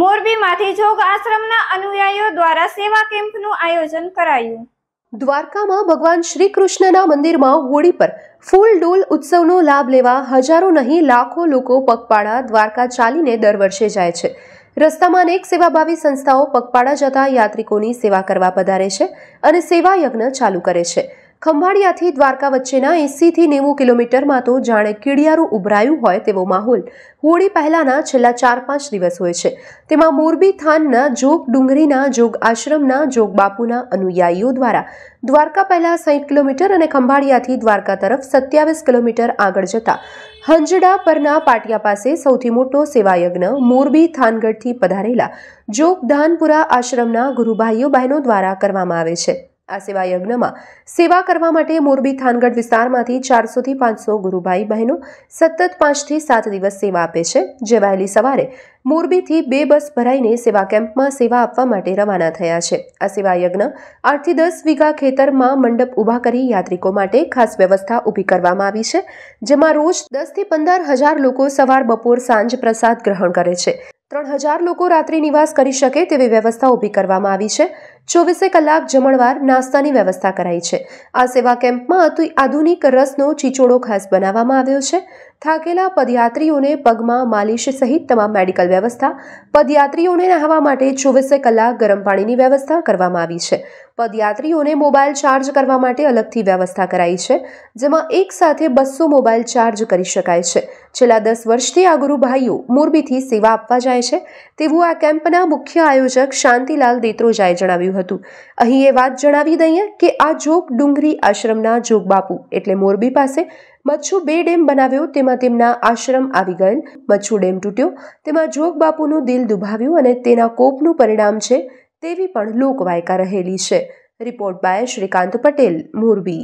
મોરબીમાંથી જોગ આશ્રમના અનુયાયીઓ દ્વારા સેવા કેમ્પનું આયોજન કરાયું દ્વારકામાં ભગવાન શ્રી કૃષ્ણના મંદિરમાં હોળી પર ફૂલ ડોલ ઉત્સવનો લાભ લેવા હજારો નહીં લાખો લોકો પગપાળા દ્વારકા ચાલીને દર વર્ષે જાય છે રસ્તામાં અનેક સેવાભાવી સંસ્થાઓ પગપાળા જતા યાત્રિકોની સેવા કરવા પધારે છે અને સેવા યજ્ઞ ચાલુ કરે છે ખંભાળિયાથી દ્વારકા વચ્ચેના એંસીથી નેવું કિલોમીટરમાં તો જાણે કીડિયારું ઉભરાયું હોય તેવો માહોલ હોળી પહેલાના છેલ્લા ચાર પાંચ દિવસ હોય છે તેમાં મોરબી થાનના જોગ ડુંગરીના જોગ આશ્રમના જોગ બાપુના અનુયાયીઓ દ્વારા દ્વારકા પહેલા સાહીઠ કિલોમીટર અને ખંભાળિયાથી દ્વારકા તરફ સત્યાવીસ કિલોમીટર આગળ જતા હંજડા પરના પાટિયા પાસે સૌથી મોટો સેવાયજ્ઞ મોરબી થાનગઢથી પધારેલા જોગ ધાનપુરા આશ્રમના ગુરુભાઈઓ બહેનો દ્વારા કરવામાં આવે છે આ સેવા યજ્ઞમાં સેવા કરવા માટે મોરબી થાનગઢ વિસ્તારમાંથી ચારસોથી પાંચસો ગુરુભાઈ બહેનો સતત પાંચથી સાત દિવસ સેવા આપે છે જે વહેલી સવારે મોરબીથી બે બસ ભરાઈને સેવા કેમ્પમાં સેવા આપવા માટે રવાના થયા છે આ સેવા યજ્ઞ આઠથી દસ વીઘા ખેતરમાં મંડપ ઊભા કરી યાત્રિકો માટે ખાસ વ્યવસ્થા ઊભી કરવામાં આવી છે જેમાં રોજ દસથી પંદર હજાર લોકો સવાર બપોર સાંજ પ્રસાદ ગ્રહણ કરે છે ત્રણ હજાર લોકો રાત્રિ નિવાસ કરી શકે તેવી વ્યવસ્થા ઊભી કરવામાં આવી છે ચોવીસે કલાક જમણવાર નાસ્તાની વ્યવસ્થા કરાઈ છે આ સેવા કેમ્પમાં અતિ આધુનિક રસનો ચીચોડો ખાસ બનાવવામાં આવ્યો છે થાકેલા પદયાત્રીઓને પગમાં માલિશ સહિત તમામ મેડિકલ વ્યવસ્થા પદયાત્રીઓને નહાવા માટે ચોવીસે કલાક ગરમ પાણીની વ્યવસ્થા કરવામાં આવી છે પદયાત્રીઓને મોબાઈલ ચાર્જ કરવા માટે અલગથી વ્યવસ્થા કરાઈ છે જેમાં એક સાથે બસો મોબાઈલ ચાર્જ કરી શકાય છે છેલ્લા દસ વર્ષથી આ ભાઈઓ મોરબીથી સેવા આપવા જાય છે તેવું આ કેમ્પના મુખ્ય આયોજક શાંતિલાલ દેત્રોજાએ જણાવ્યું હતું અહીં એ વાત જણાવી દઈએ કે આ જોગ ડુંગરી આશ્રમના જોગબાપુ એટલે મોરબી પાસે મચ્છુ બે ડેમ બનાવ્યો તેમાં તેમના આશ્રમ આવી ગયેલ મચ્છુ ડેમ તૂટ્યો તેમાં જોગબાપુનું દિલ દુભાવ્યું અને તેના કોપનું પરિણામ છે તેવી પણ લોકવાયકા રહેલી છે રિપોર્ટ બાય શ્રીકાંત પટેલ મોરબી